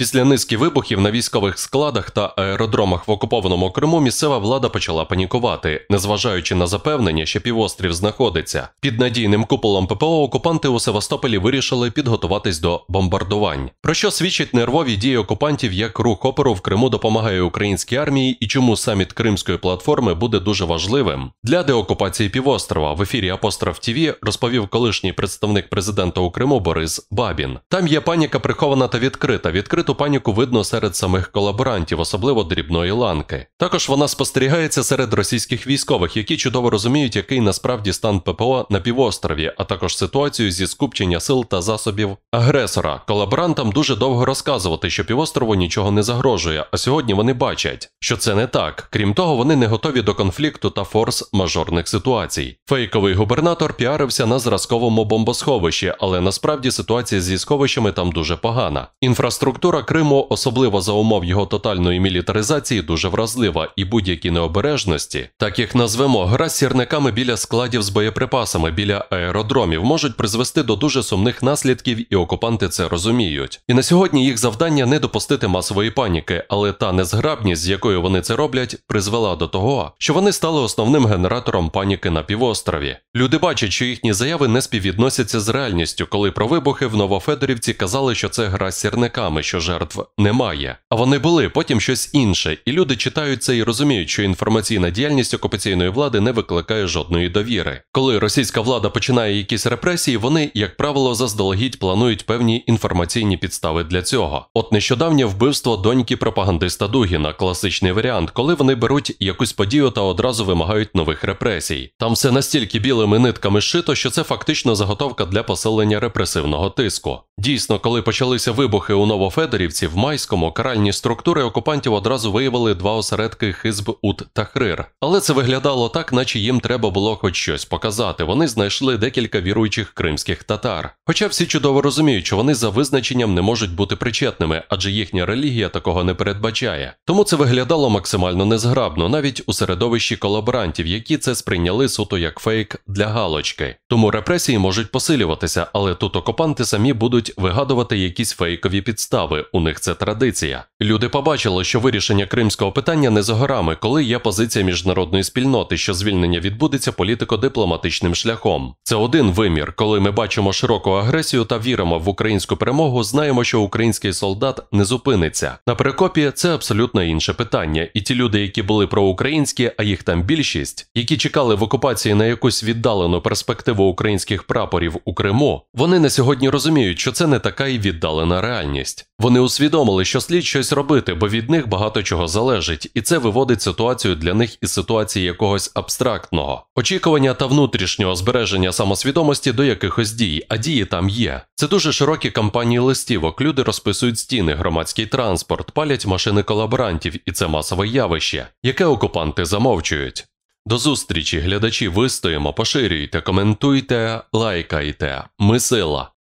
Після низки вибухів на військових складах та аеродромах в окупованому Криму місцева влада почала панікувати, незважаючи на запевнення, що півострів знаходиться. Під надійним куполом ППО окупанти у Севастополі вирішили підготуватись до бомбардувань. Про що свідчать нервові дії окупантів, як рух оперу в Криму допомагає українській армії і чому саміт Кримської платформи буде дуже важливим для деокупації півострова в ефірі Апостроф ТВ розповів колишній представник президента у Криму Борис Бабін. Там є паніка прихована та відкрита. Відкрита відкриту паніку видно серед самих колаборантів, особливо дрібної ланки. Також вона спостерігається серед російських військових, які чудово розуміють, який насправді стан ППО на півострові, а також ситуацію зі скупчення сил та засобів агресора. Колаборантам дуже довго розказувати, що півострову нічого не загрожує, а сьогодні вони бачать, що це не так. Крім того, вони не готові до конфлікту та форс-мажорних ситуацій. Фейковий губернатор піарився на зразковому бомбосховищі, але насправді ситуація зі сховищами там дуже погана. Інфраструктура. Структура Криму, особливо за умов його тотальної мілітаризації, дуже вразлива, і будь-які необережності, так їх назвемо, гра сірниками біля складів з боєприпасами біля аеродромів можуть призвести до дуже сумних наслідків, і окупанти це розуміють. І на сьогодні їх завдання не допустити масової паніки, але та незграбність, з якою вони це роблять, призвела до того, що вони стали основним генератором паніки на півострові. Люди бачать, що їхні заяви не співвідносяться з реальністю, коли про вибухи в Новофедорівці казали, що це гра з сірниками. що ж жертв немає. А вони були потім щось інше, і люди читають це і розуміють, що інформаційна діяльність окупаційної влади не викликає жодної довіри. Коли російська влада починає якісь репресії, вони, як правило, заздалегідь планують певні інформаційні підстави для цього. От нещодавнє вбивство доньки пропагандиста Дугіна, класичний варіант, коли вони беруть якусь подію та одразу вимагають нових репресій. Там все настільки білими нитками шито, що це фактично заготовка для посилення репресивного тиску. Дійсно, коли почалися вибухи у Новофедорівці, в майському каральні структури окупантів одразу виявили два осередки хизб ут та хрир. Але це виглядало так, наче їм треба було хоч щось показати. Вони знайшли декілька віруючих кримських татар. Хоча всі чудово розуміють, що вони за визначенням не можуть бути причетними, адже їхня релігія такого не передбачає. Тому це виглядало максимально незграбно, навіть у середовищі колаборантів, які це сприйняли суто як фейк для галочки. Тому репресії можуть посилюватися, але тут окупанти самі будуть почнуть вигадувати якісь фейкові підстави. У них це традиція. Люди побачили, що вирішення кримського питання не за горами, коли є позиція міжнародної спільноти, що звільнення відбудеться політико-дипломатичним шляхом. Це один вимір, коли ми бачимо широку агресію та віримо в українську перемогу, знаємо, що український солдат не зупиниться. На перекопі це абсолютно інше питання, і ті люди, які були проукраїнські, а їх там більшість, які чекали в окупації на якусь віддалену перспективу українських прапорів у Криму, вони на сьогодні розуміють, що це не така і віддалена реальність. Вони усвідомили, що слід щось щось робити, бо від них багато чого залежить, і це виводить ситуацію для них із ситуації якогось абстрактного очікування та внутрішнього збереження самосвідомості до якихось дій, а дії там є. Це дуже широкі кампанії листівок. Люди розписують стіни, громадський транспорт, палять машини колаборантів, і це масове явище, яке окупанти замовчують. До зустрічі, глядачі, вистоїмо, поширюйте, коментуйте, лайкайте. Ми сила.